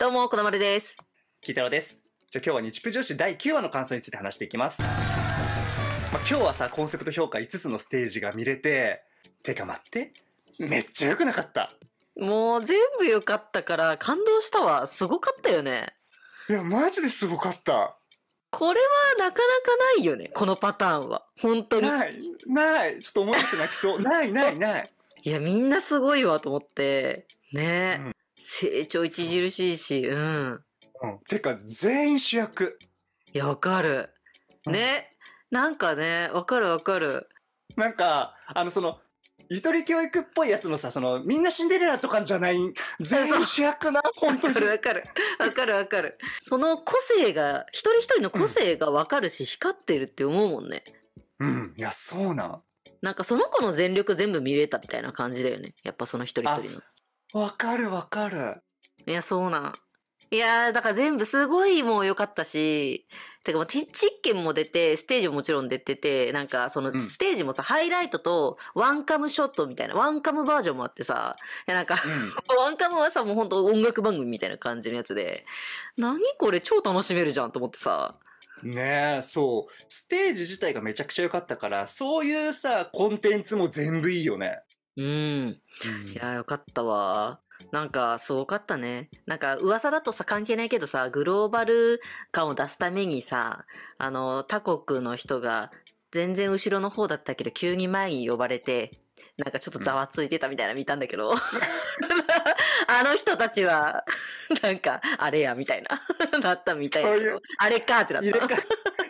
どうも、このまるです。きキタロです。じゃあ今日は日プ女子第9話の感想について話していきます。まあ、今日はさ、コンセプト評価5つのステージが見れて、てか待って、めっちゃ良くなかった。もう全部良かったから感動したわ。すごかったよね。いや、マジですごかった。これはなかなかないよね。このパターンは。本当に。ない、ない。ちょっと思い出して泣きそう。ない、ない、ない。いや、みんなすごいわと思って。ね、うん成長著しいし、うん。うん。てか、全員主役。いや、わかる。ね。うん、なんかね、わかるわかる。なんか、あの、その、ゆとり教育っぽいやつのさ、その、みんなシンデレラとかじゃない、全員主役な、本当に。わかるわかる。わかるその個性が、一人一人の個性がわかるし、うん、光ってるって思うもんね。うん、いや、そうなん。なんかその子の全力全部見れたみたいな感じだよね。やっぱその一人一人の。わかるわかる。いや、そうなん。いやー、だから全部すごいもう良かったし、てかもう実験も出て、ステージももちろん出てて、なんかそのステージもさ、うん、ハイライトとワンカムショットみたいな、ワンカムバージョンもあってさ、いやなんか、うん、ワンカムはさ、もうほんと音楽番組みたいな感じのやつで、何これ超楽しめるじゃんと思ってさ。ねえ、そう。ステージ自体がめちゃくちゃ良かったから、そういうさ、コンテンツも全部いいよね。うん。いや、よかったわ。なんか、すごかったね。なんか、噂だとさ、関係ないけどさ、グローバル感を出すためにさ、あの、他国の人が、全然後ろの方だったけど、急に前に呼ばれて、なんかちょっとざわついてたみたいな見たんだけど、うん、あの人たちは、なんか、あれや、みたいな、だ ったみたいな。あれかってなった。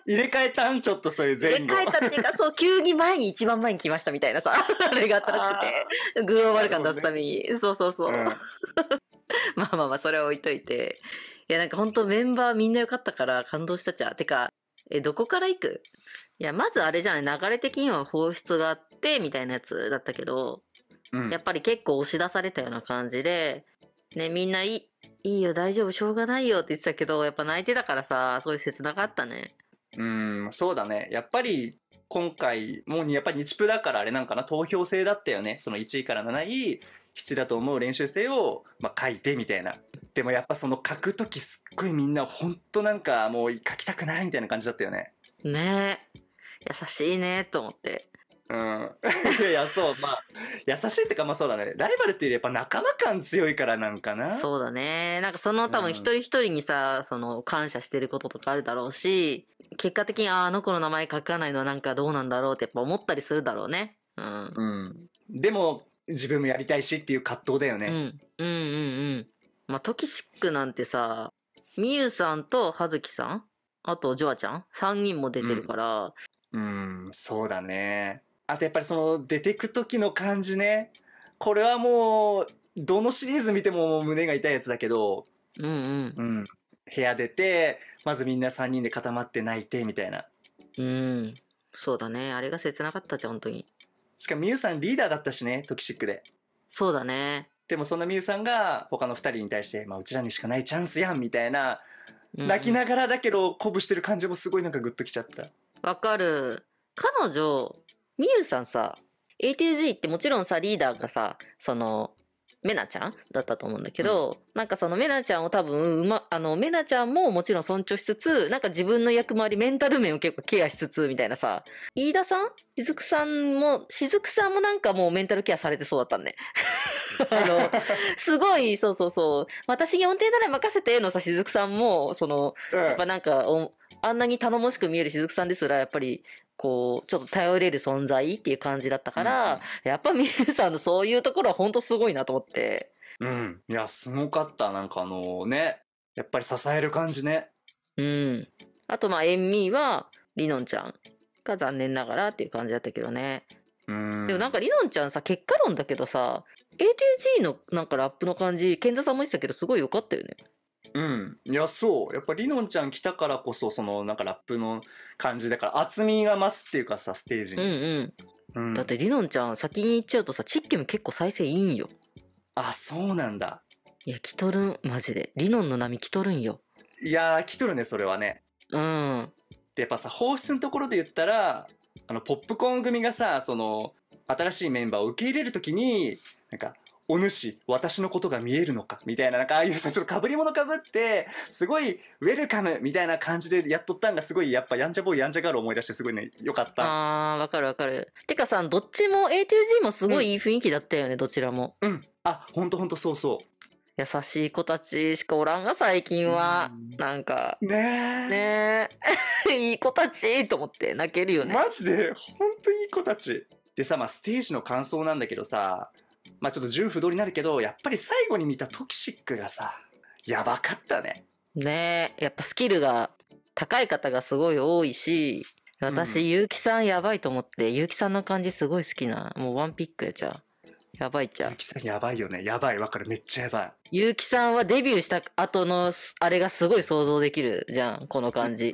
入れ替えたんちょっとそういう前後。入れ替えたっていうか、そう、急に前に一番前に来ましたみたいなさ、あれがあったらしくて、グローバル感出すために。ね、そうそうそう。うん、まあまあまあ、それは置いといて。いや、なんか本当メンバーみんな良かったから感動したじゃん。てか、え、どこから行くいや、まずあれじゃない、流れ的には放出があって、みたいなやつだったけど、うん、やっぱり結構押し出されたような感じで、ね、みんないい、いいよ、大丈夫、しょうがないよって言ってたけど、やっぱ泣いてたからさ、そういう切なかったね。うん、そうだね。やっぱり、今回、もうやっぱり日プだからあれなんかな、投票制だったよね。その1位から7位、必要だと思う練習生を、まあ、書いてみたいな。でもやっぱその書くときすっごいみんなほんとなんかもう書きたくないみたいな感じだったよね。ねえ。優しいねと思って。うん。いや、そう、まあ、優しいってか、まあそうだね。ライバルっていうよりやっぱ仲間感強いからなんかな。そうだね。なんかその多分一人一人にさ、うん、その感謝してることとかあるだろうし、結果的に、あ、あの子の名前書かないのはなんかどうなんだろうってやっぱ思ったりするだろうね。うん。うん。でも、自分もやりたいしっていう葛藤だよね。うん。うんうんうん。まあ、トキシックなんてさ、みゆさんとハズキさんあと、ジョアちゃん ?3 人も出てるから、うん。うん、そうだね。あとやっぱりその出てく時の感じね。これはもう、どのシリーズ見ても胸が痛いやつだけど、うんうん。うん。部屋出て、まずみんな3人で固まって泣いてみたいなうんそうだねあれが切なかったじゃん本当にしかもみゆさんリーダーだったしねトキシックでそうだねでもそんなみゆさんが他の2人に対して、まあ、うちらにしかないチャンスやんみたいな泣きながらだけど鼓舞してる感じもすごいなんかグッときちゃったわかる彼女みゆさんさ ATG ってもちろんさリーダーがさそのメナちゃんだったと思うんだけど、うん、なんかそのメナちゃんを多分、うま、あの、メナちゃんももちろん尊重しつつ、なんか自分の役回り、メンタル面を結構ケアしつつ、みたいなさ、飯田さんしずくさんも、しずくさんもなんかもうメンタルケアされてそうだったんね。あの、すごい、そうそうそう、私に音程なら任せてのさ、しずくさんも、その、やっぱなんか、あんなに頼もしく見えるしずくさんですら、やっぱり、こう、ちょっと頼れる存在っていう感じだったから、うん、やっぱミルさんのそういうところは本当すごいなと思って。うん。いや、すごかった。なんかあのね、やっぱり支える感じね。うん。あと、まあ、エンミーは、りのんちゃんが残念ながらっていう感じだったけどね。うん。でもなんかりのんちゃんさ、結果論だけどさ、ATG のなんかラップの感じ、健太さんも言ってたけど、すごい良かったよね。うん。いや、そう。やっぱりのんちゃん来たからこそ、その、なんかラップの感じだから、厚みが増すっていうかさ、ステージに。うんうん。うん、だって、りのんちゃん先に行っちゃうとさ、チッキも結構再生いいんよ。あ、そうなんだ。いや、来とるん、マジで。りのんの波来とるんよ。いや来とるね、それはね。うん。で、やっぱさ、放出のところで言ったら、あの、ポップコーン組がさ、その、新しいメンバーを受け入れるときに、なんか、お主、私のことが見えるのかみたいな、なんかああいうさ、ちょっと被り物被って、すごい、ウェルカムみたいな感じでやっとったんが、すごい、やっぱ、やんちゃぼうやんちゃガール思い出して、すごいね、よかった。あー、わかるわかる。てかさ、どっちも ATG もすごいいい雰囲気だったよね、うん、どちらも。うん。あ、ほんとほんと、そうそう。優しい子たちしかおらんが、最近は。んなんか。ねえ。ねえ。いい子たちと思って泣けるよね。マジで、ほんといい子たち。でさ、まあ、ステージの感想なんだけどさ、まあちょっと純不動になるけど、やっぱり最後に見たトキシックがさ、やばかったね。ねえ、やっぱスキルが高い方がすごい多いし、私、うん、結城さんやばいと思って、結城さんの感じすごい好きな、もうワンピックやじゃやばいじゃん。結城さんやばいよね。やばい、わかる。めっちゃやばい。結城さんはデビューした後の、あれがすごい想像できるじゃん、この感じ。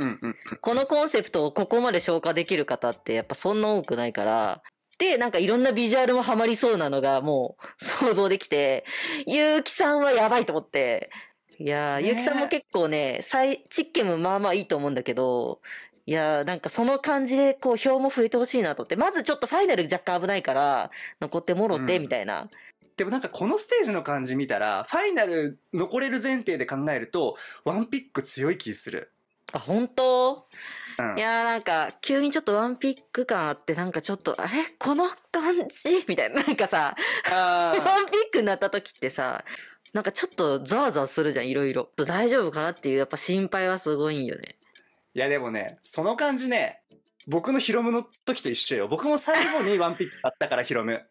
このコンセプトをここまで消化できる方って、やっぱそんな多くないから、で、なんかいろんなビジュアルもハマりそうなのがもう想像できて、ゆうきさんはやばいと思って。いやー、ね、ゆうきさんも結構ね、サイチッケもまあまあいいと思うんだけど、いやー、なんかその感じでこう票も増えてほしいなと思って、まずちょっとファイナル若干危ないから、残ってもろて、みたいな。うんでもなんかこのステージの感じ見たら、ファイナル残れる前提で考えると、ワンピック強い気する。あ、本当いやーなんか、急にちょっとワンピック感あって、なんかちょっと、あれこの感じみたいな。なんかさ、ワンピックになった時ってさ、なんかちょっとざわざわするじゃん、いろいろ。大丈夫かなっていう、やっぱ心配はすごいんよね。いやでもね、その感じね、僕のヒロムの時と一緒よ。僕も最後に ワンピックあったから、ヒロム。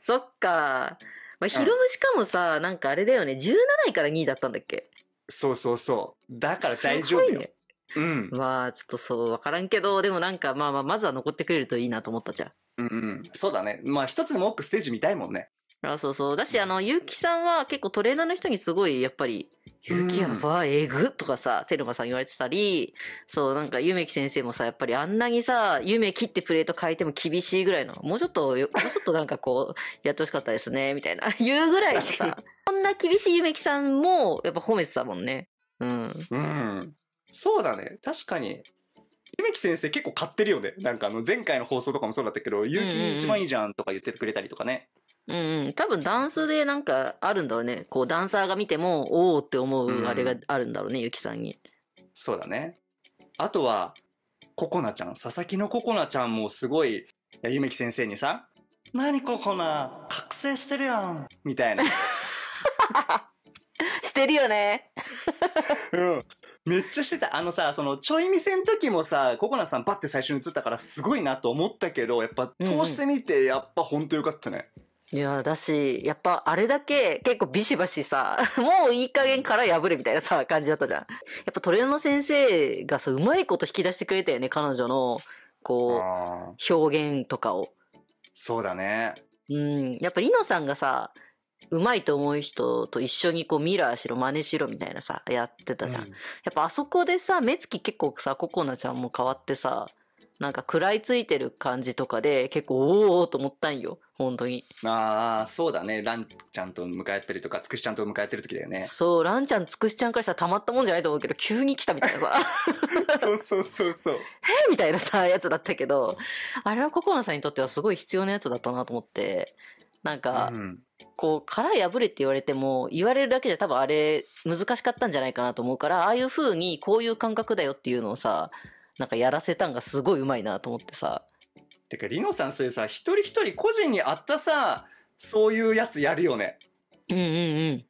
そっか。まあ、ヒロムしかもさ、うん、なんかあれだよね、17位から2位だったんだっけそうそうそう。だから大丈夫よ。ね、うん、まあ、ちょっとそう、わからんけど、でもなんか、まあまあ、まずは残ってくれるといいなと思ったじゃん。うんうん。そうだね。まあ、一つでも多くステージ見たいもんね。あそうそう。だし、あの、ゆうきさんは結構トレーナーの人にすごい、やっぱり、ゆうきやば、えぐとかさ、テルマさん言われてたり、そう、なんか、ゆめき先生もさ、やっぱりあんなにさ、夢切きってプレート変えても厳しいぐらいの、もうちょっと、もうちょっとなんかこう、やってほしかったですね、みたいな、言うぐらいのさ、こんな厳しいゆめきさんも、やっぱ褒めてたもんね。うん。うん。そうだね。確かに。ゆめき先生結構買ってるよね。なんかあの前回の放送とかもそうだったけど、きに一番いいじゃんとか言っててくれたりとかね。うんうん。多分ダンスでなんかあるんだろうね。こうダンサーが見ても、おおって思うあれがあるんだろうね、ゆきさんに。そうだね。あとは、ココナちゃん、佐々木のココナちゃんもすごい、ゆめき先生にさ、何ココナ、覚醒してるやん、みたいな。してるよね。うん。めっちゃしてた。あのさ、その、ちょい見せん時もさ、ココナさんバッて最初に映ったからすごいなと思ったけど、やっぱ通してみて、やっぱほんとよかったね。うんうんいや、だし、やっぱあれだけ結構ビシバシさ、もういい加減ら破れみたいなさ、感じだったじゃん。やっぱトレーナー先生がさ、うまいこと引き出してくれたよね、彼女の、こう、表現とかを。そうだね。うん。やっぱりのさんがさ、うまいと思う人と一緒にこうミラーしろ、真似しろみたいなさ、やってたじゃん。うん、やっぱあそこでさ、目つき結構さ、ココナちゃんも変わってさ、なんか食らいついてる感じとかで結構おおと思ったんよ本当にああそうだねランちゃんと向かたりとかつくしちゃんと迎えてる時だよねそうランちゃんつくしちゃんからしたらたまったもんじゃないと思うけど急に来たみたいなさ そうそうそうそう えみたいなさやつだったけどあれはココナさんにとってはすごい必要なやつだったなと思ってなんか、うん、こう、殻破れって言われても、言われるだけじゃ多分あれ難しかったんじゃないかなと思うから、ああいう風にこういう感覚だよっていうのをさ、なんかやらせたんがすごいうまいなと思ってさ。てか、リノさんそういうさ、一人一人個人に合ったさ、そういうやつやるよね。うんうんうん。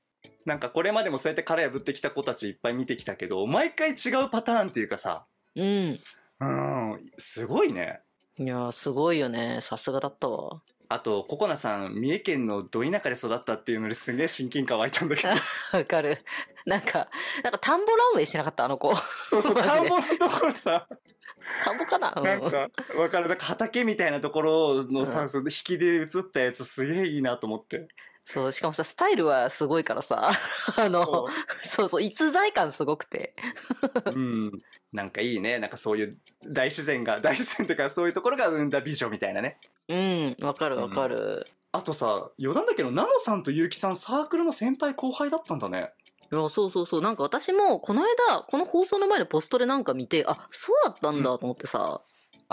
なんかこれまでもそうやって殻破ってきた子たちいっぱい見てきたけど、毎回違うパターンっていうかさ。うん。うん、すごいね。いやすごいよね。さすがだったわ。あと、ココナさん、三重県のど田舎で育ったっていうのですげえ親近感湧いたんだけど。わかる。なんか、なんか田んぼランウェイしなかったあの子。そうそう、田んぼのところさ。田んぼかななんか、わかる。なんか畑みたいなところのさ、うん、引きで映ったやつすげえいいなと思って。そう、しかもさ、スタイルはすごいからさ、あの、そうそう、逸材感すごくて。うん。なんかいいね。なんかそういう大自然が、大自然とかそういうところが生んだ美女みたいなね。うん、わかるわかる、うん。あとさ、余談だけど、ナノさんと結城さんサークルの先輩後輩だったんだね。いや、そうそうそう。なんか私も、この間、この放送の前のポストでなんか見て、あ、そうだったんだと思ってさ、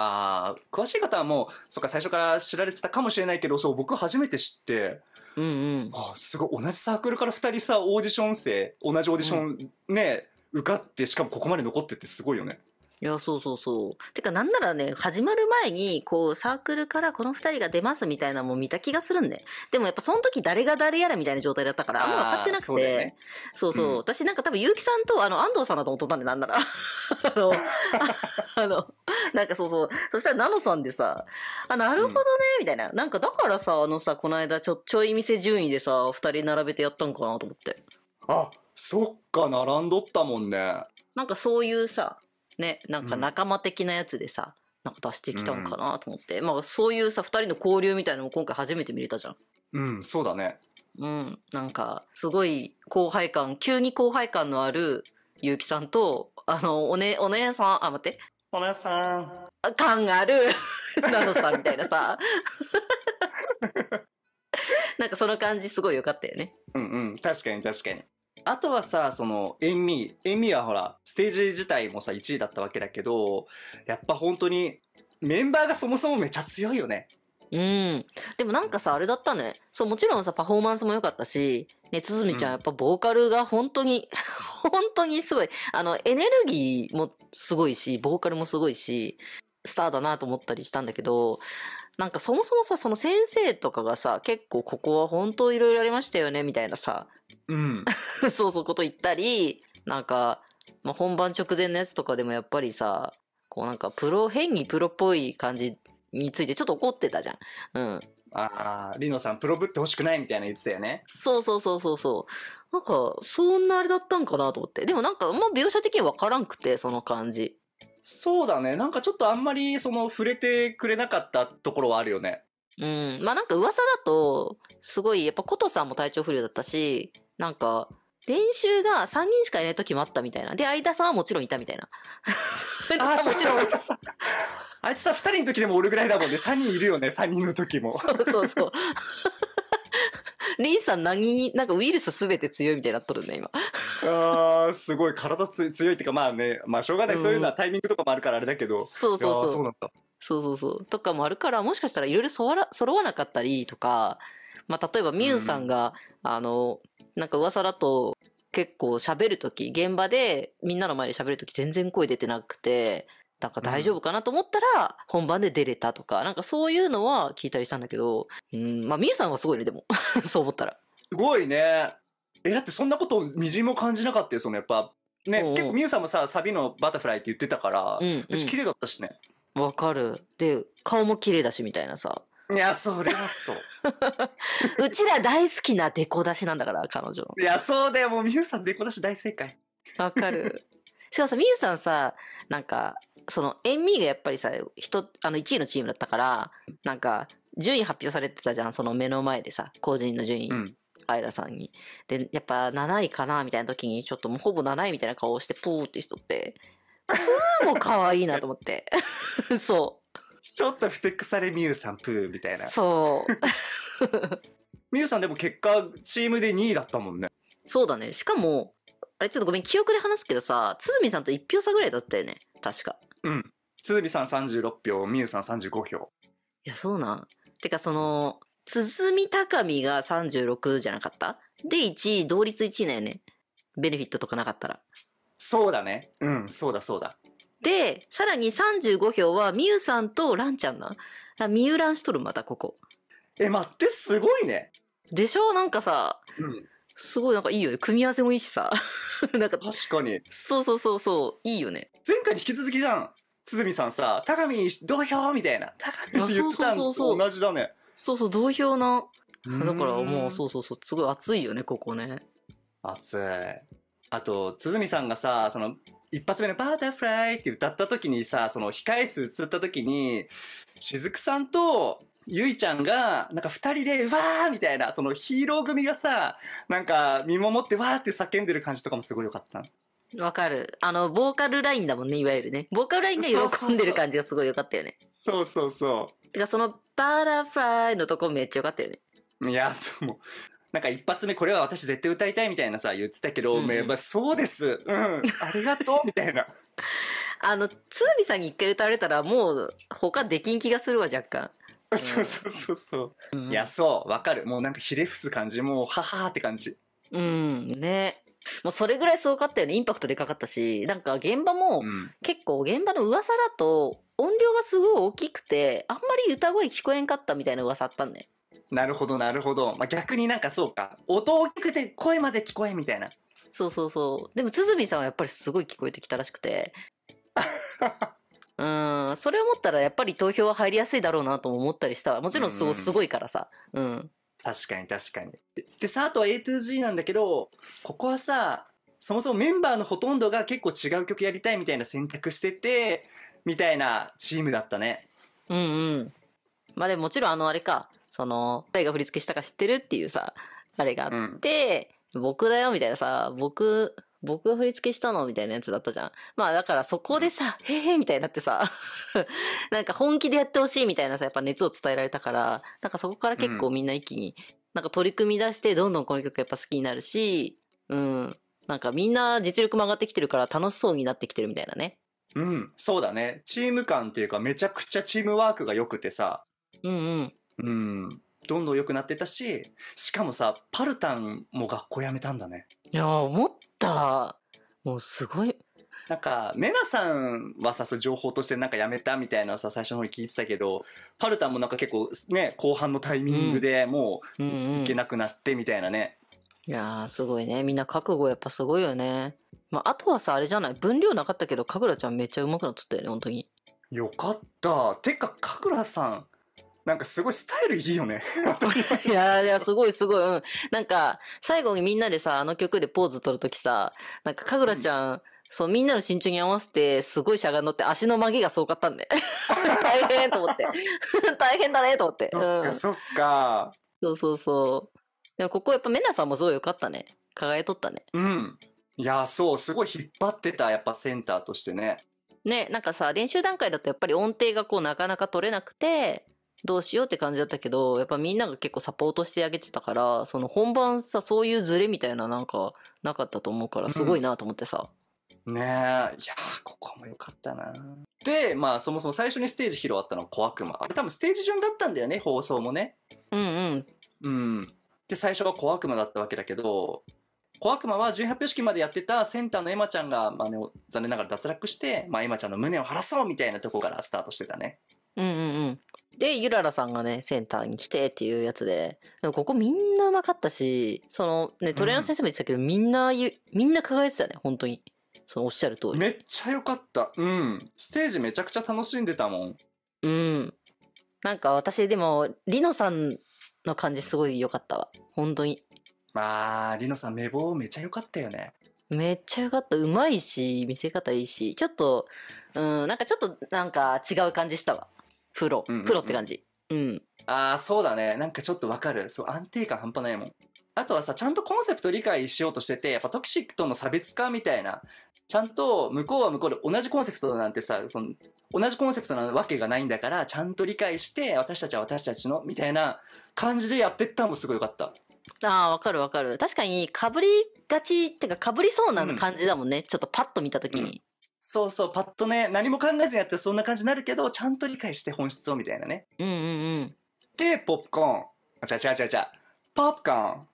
ああ、詳しい方はもう、そっか、最初から知られてたかもしれないけど、そう、僕初めて知って、うんうん。あすごい、同じサークルから二人さ、オーディション生、同じオーディション、ね、うん、受かって、しかもここまで残ってってすごいよね。いや、そうそうそう。てか、なんならね、始まる前に、こう、サークルからこの二人が出ますみたいなのも見た気がするんで。でもやっぱその時誰が誰やらみたいな状態だったから、あんま分かってなくて。そうね、そうそう、うん、私なんか多分、結城さんと、あの、安藤さんだと思っとたんで、なんなら。あの、あの、なんかそうそう。そしたら、ナノさんでさ、あ、なるほどね、みたいな。なんかだからさ、あのさ、この間、ちょ、ちょい店順位でさ、二人並べてやったんかなと思って。あ、そっか、並んどったもんね。なんかそういうさ、ね。なんか仲間的なやつでさ、なんか出してきたんかなと思って。うん、まあそういうさ、二人の交流みたいなのも今回初めて見れたじゃん。うん、そうだね。うん、なんか、すごい後輩感、急に後輩感のある結城さんと、あの、おね、お姉さん、あ、待って。お姉さん。感がある、なのさんみたいなさ。なんかその感じすごい良かったよね。うんうん、確かに確かに。あとはさ、その、エンミー。エンミーはほら、ステージ自体もさ、1位だったわけだけど、やっぱ本当に、メンバーがそもそもめちゃ強いよね。うん。でもなんかさ、あれだったね。そう、もちろんさ、パフォーマンスも良かったし、ね、つづみちゃん、やっぱボーカルが本当に、ん、本当にすごい。あの、エネルギーもすごいし、ボーカルもすごいし、スターだなと思ったりしたんだけど、なんかそもそもさ、その先生とかがさ、結構ここは本当いろいろありましたよね、みたいなさ、うん。そうそうこと言ったり、なんか、まあ、本番直前のやつとかでもやっぱりさ、こうなんかプロ、変にプロっぽい感じについてちょっと怒ってたじゃん。うん。ああ、リノさん、プロぶってほしくないみたいな言ってたよね。そうそうそうそうそう。なんか、そんなあれだったんかなと思って。でもなんか、あんま描写的にわからんくて、その感じ。そうだね。なんかちょっとあんまり、その、触れてくれなかったところはあるよね。うん。まあなんか噂だと、すごい、やっぱ琴さんも体調不良だったし、なんか、練習が3人しかいない時もあったみたいな。で、相田さんはもちろんいたみたいな。あ、もちろん。あいつさ、2人の時でも俺ぐらいだもんね。3人いるよね、3人の時も。そうそうそう。リンさん何に、なんかウイルスすべて強いみたいになっとるね、今。ああ、すごい。体つ強いっていうか、まあね、まあしょうがない。そういうのはタイミングとかもあるからあれだけど。そうそうそう。そうなんだ。そうそうそう。とかもあるから、もしかしたらいろいろ揃わなかったりとか、まあ例えばみゆさんが、うん、あの、なんか噂だと、結構喋るとき、現場でみんなの前で喋るとき全然声出てなくて、なんか大丈夫かなと思ったら、本番で出れたとか、うん、なんかそういうのは聞いたりしたんだけど、うん、まあ、みゆさんはすごいね、でも。そう思ったら。すごいね。え、だってそんなことみじんも感じなかったよ、そのやっぱ。ね、おうおう結構みゆさんもさ、サビのバタフライって言ってたから、うん、うん、私綺麗だったしね。わかる。で、顔も綺麗だしみたいなさ。いや、それはそう。うちら大好きなデコ出しなんだから、彼女の。いや、そうだよ。もう、みゆさんデコ出し大正解。わかる。しかもさ、みゆさんさ、なんか、その、ミーがやっぱりさ、人、あの、1位のチームだったから、なんか、順位発表されてたじゃん、その目の前でさ、個人の順位。うんアイラさんに。で、やっぱ7位かなみたいな時に、ちょっともうほぼ7位みたいな顔をして、プーってしとって、プーも可愛いなと思って。そう。ちょっとふてくされみゆさん、プーみたいな。そう。みゆさんでも結果、チームで2位だったもんね。そうだね。しかも、あれちょっとごめん、記憶で話すけどさ、鶴見さんと1票差ぐらいだったよね。確か。うん。鈴さん36票、みゆさん35票。いや、そうなん。てか、その、鼓高見が36じゃなかったで、1位、同率1位だよね。ベネフィットとかなかったら。そうだね。うん、そうだそうだ。で、さらに35票は、みゆさんとランちゃんな。みゆランしとる、またここ。え、待って、すごいね。でしょなんかさ、うん、すごいなんかいいよね。組み合わせもいいしさ。なんか、確かに。そうそうそうそう、いいよね。前回に引き続きじゃん。堤さんさ、高見、土俵みたいな。高見って言ってたのと同じだね。そうそう、土俵な。だからもう、そうそうそう、すごい熱いよね、ここね。熱い。あと、堤さんがさ、その、一発目のバターフライって歌った時にさ、その控え室映った時に、しずくさんとゆいちゃんが、なんか二人で、わーみたいな、そのヒーロー組がさ、なんか見守ってわーって叫んでる感じとかもすごい良かった。わかる。あの、ボーカルラインだもんね、いわゆるね。ボーカルラインが喜んでる感じがすごい良かったよね。そうそうそう。てか、その、バラフライのとこめっちゃ良かったよね。いや、そう、なんか一発目これは私絶対歌いたいみたいなさ、言ってたけど、うんうん、そうですうん、ありがとうみたいな。あの、つうみさんに一回歌われたら、もう、他できん気がするわ、若干。そうそうそうそう。うん、いや、そう、わかる。もうなんかひれ伏す感じ、もう、ははーって感じ。うん、ね。もうそれぐらいすごかったよね。インパクトでかかったし、なんか現場も、結構現場の噂だと、音量がすごい大きくて、あんまり歌声聞こえんかったみたいな噂あったんね。なるほど、なるほど。まあ、逆になんかそうか。音大きくて声まで聞こえみたいな。そうそうそう。でも、つづみさんはやっぱりすごい聞こえてきたらしくて、うん、それ思ったらやっぱり投票は入りやすいだろうなとも思ったりしたもちろんすご,、すごいからさ。うん。確かに確かに。ででさ、あとは A 2 G なんだけど、ここはさ、そもそもメンバーのほとんどが結構違う曲やりたいみたいな選択してて、みたいなチームだったね。うんうん。まあでももちろんあのあれか、その、誰が振り付けしたか知ってるっていうさ、あれがあって、僕だよみたいなさ、僕僕が振り付けしたのみたいなやつだったじゃん。まあだからそこでさ、へへみたいになってさ、なんか本気でやってほしいみたいなさ、やっぱ熱を伝えられたから、なんかそこから結構みんな一気に、なんか取り組み出して、どんどんこの曲やっぱ好きになるし、うん。なんかみんな実力も上がってきてるから楽しそうになってきてるみたいなね。うん、そうだね。チーム感っていうかめちゃくちゃチームワークが良くてさ。うんうん。うん。どんどん良くなってたし、しかもさ、パルタンも学校辞めたんだね。いや、思った。もうすごい。なんか、メナさんはさ、そう情報としてなんかやめたみたいなさ、最初の方に聞いてたけど、パルタンもなんか結構ね、後半のタイミングでもう、いけなくなってみたいなね。いやすごいね。みんな覚悟やっぱすごいよね。まあ、あとはさ、あれじゃない分量なかったけど、かぐらちゃんめっちゃ上手くなっゃったよね、本当に。よかった。てか、かぐらさん、なんかすごいスタイルいいよね。いやいや、すごいすごい。うん。なんか、最後にみんなでさ、あの曲でポーズ取るときさ、なんか、かぐらちゃん、うん、そう、みんなの身長に合わせて、すごいしゃがんのって、足の曲げがすごかったんで。大変と思って。大変だねと思って。そっか、そっか。そうそうそう。でもここやっぱメナさんもすごい良かったね。輝いとったね。うん。いや、そう、すごい引っ張ってた、やっぱセンターとしてね。ね、なんかさ、練習段階だとやっぱり音程がこうなかなか取れなくて、どうしようって感じだったけど、やっぱみんなが結構サポートしてあげてたから、その本番さ、そういうズレみたいななんかなかったと思うから、すごいなと思ってさ。うん、ねえ、いやここもよかったなで、まあそもそも最初にステージ披露あったのは小悪魔。あれ多分ステージ順だったんだよね、放送もね。うんうん。うん。で、最初は小悪魔だったわけだけど、小悪魔は18表式までやってたセンターのエマちゃんが、まあね、残念ながら脱落して、まあエマちゃんの胸を晴らそうみたいなとこからスタートしてたね。うんうんで、ゆららさんがね、センターに来てっていうやつで、でもここみんなうまかったし、そのね、トレーナー先生も言ってたけど、うん、みんな、みんな輝いてたね、本当に。そのおっしゃる通り。めっちゃ良かった。うん。ステージめちゃくちゃ楽しんでたもん。うん。なんか私でも、りのさんの感じすごい良かったわ。本当に。まあ、りのさん、目棒めちゃ良かったよね。めっちゃ良かった。うまいし、見せ方いいし、ちょっと、うん、なんかちょっと、なんか違う感じしたわ。プロ、うんうんうん、プロって感じ。うん。ああ、そうだね。なんかちょっとわかる。そう、安定感半端ないもん。あとはさ、ちゃんとコンセプト理解しようとしてて、やっぱトキシックとの差別化みたいな、ちゃんと向こうは向こうで同じコンセプトなんてさ、その同じコンセプトなわけがないんだから、ちゃんと理解して、私たちは私たちの、みたいな感じでやってったのもすごいよかった。ああ、わかるわかる。確かに、かぶりがち、ってか、かぶりそうな感じだもんね。うん、ちょっとパッと見た時に。そうそう、パッとね、何も考えずにやってそんな感じになるけど、ちゃんと理解して本質をみたいなね。うんうんうん。で、ポップコーン。あちゃちゃちゃちゃ。ポップコーン。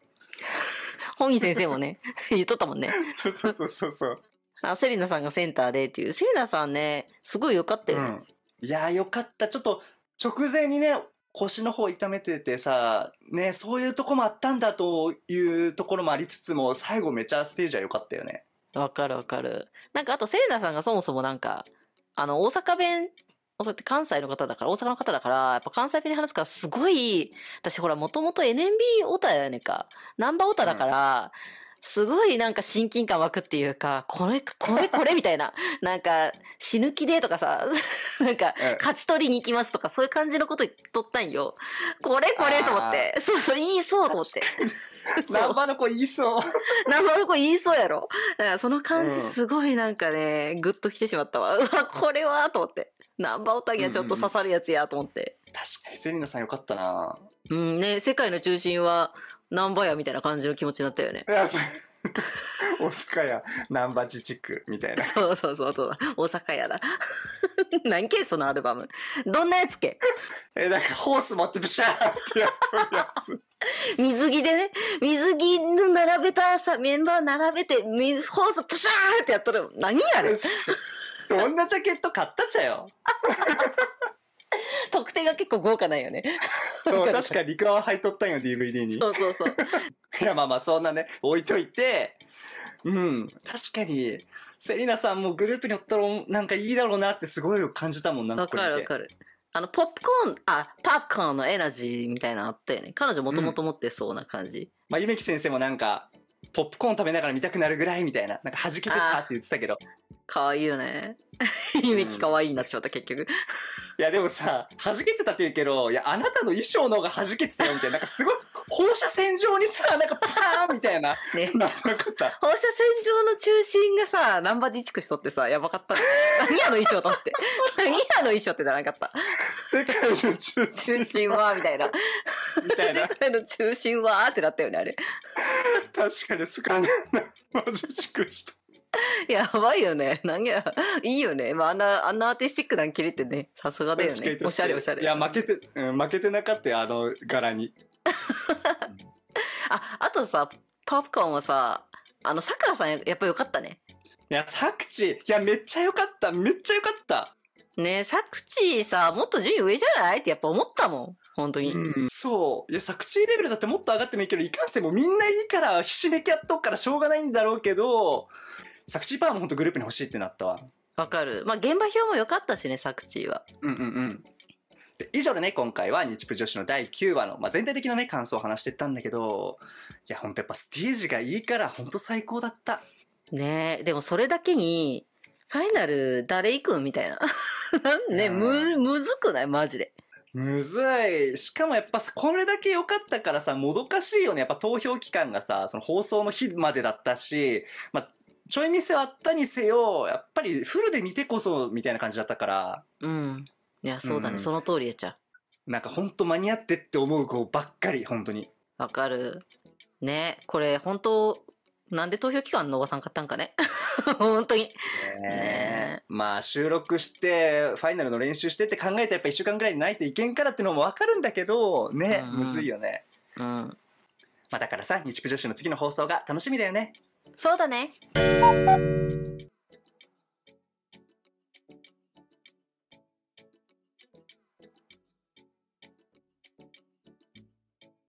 本木先生もね、言っとったもんね。そうそうそうそうそう。あ、セリナさんがセンターでっていう。セリナさんね、すごい良かったよね。うん、いや良かった。ちょっと、直前にね、腰の方痛めててさ、ね、そういうとこもあったんだというところもありつつも、最後めちゃステージは良かったよね。わかるわかる。なんかあとセレナさんがそもそもなんか、あの、大阪弁、そうやって関西の方だから、大阪の方だから、やっぱ関西弁で話すからすごい、私ほらもともと NMB オタやねんか。ナンバーオタだから、うんすごいなんか親近感湧くっていうか、これ、これ、これみたいな。なんか、死ぬ気でとかさ、なんか、勝ち取りに行きますとか、そういう感じのこと言っとったんよ。これ、これと思って。そうそう、言いそうと思って。ナンバの子言いそう。ナンバの子言いそうやろ。だからその感じすごいなんかね、ぐっと来てしまったわ。うわ、これはと思って。ナンバオタギはちょっと刺さるやつやと思って。うんうん、確かにセリナさんよかったなうんね、世界の中心は難波やみたいな感じの気持ちになったよね。いや、そう。大阪屋、難波自治区みたいな。そうそうそうそう。大阪屋だ。何けそのアルバム。どんなやつけ え、なんかホース持ってブシャーってやっるやつ。水着でね、水着の並べたさ、メンバー並べて、ホースプシャーってやっとる。何やれどんなジャケット買ったちゃよ。特典が結構豪華なんよね。そう、確かリカは入っとったんよ、DVD に。そうそうそう。いや、まあまあ、そんなね、置いといて、うん、確かに、セリナさんもグループにおったら、なんかいいだろうなってすごい感じたもん、なんか。わかるわかる。あの、ポップコーン、あ、パップコーンのエナジーみたいなのあったよね。彼女もともと持ってそうな感じ。うん、まあ、ゆめき先生もなんか、ポップコーン食べながら見たくなるぐらいみたいな、なんか弾けてたって言ってたけど。かわいいよね。ゆめきかわいいなっちまった、結局。いやでもさ、弾けてたって言うけど、いや、あなたの衣装の方が弾けてたよみたいな、なんかすごい、放射線状にさ、なんかパーンみたいな、ね、なってなかった。放射線状の中心がさ、難波自治区しとってさ、やばかった、ね。何やの衣装とって。何やの衣装ってならなかった。世界の中心。中心は、みたいな。世界の中心は、ってなったよね、あれ。確かに、すかね、南波自治区しと やばいよね。なんや、いいよね。まあ、あんな、あんなアーティスティックなん切れてね、さすがだよね。おしゃれおしゃれ。いや、負けて、うん、負けてなかったよ、あの柄に。あ、あとさ、ポップコーンはさ、あの、さくらさんやっぱよかったね。いや、さくち、いや、めっちゃよかった、めっちゃよかった。ねえ、さくちさ、もっと順位上じゃないってやっぱ思ったもん。本当に。うん、そう。いや、作地レベルだってもっと上がってもいいけど、いかんせんもみんないいから、ひしめきやっとくからしょうがないんだろうけど、作地パワーも本当グループに欲しいってなったわ。わかる。まあ、現場表も良かったしね、作地は。うんうんうん。で以上でね、今回は日プ女子の第9話の、まあ、全体的なね、感想を話してったんだけど、いや、ほんとやっぱステージがいいから、ほんと最高だった。ねえ、でもそれだけに、ファイナル誰行くんみたいな。ね、む、むずくないマジで。むずい。しかもやっぱさ、これだけ良かったからさ、もどかしいよね。やっぱ投票期間がさ、その放送の日までだったし、まあ、ちょい見せはあったにせよ、やっぱりフルで見てこそみたいな感じだったから。うん。いや、そうだね。うん、その通りやちゃう。なんかほんと間に合ってって思う子ばっかり、本当に。わかる。ねこれ本当なんで投票期間のおばさん買ったんかね 本当に。ねねまあ収録して、ファイナルの練習してって考えたらやっぱ1週間ぐらいないといけんからってのもわかるんだけど、ね、うん、むずいよね。うん。まあだからさ、日プ女子の次の放送が楽しみだよね。そうだね。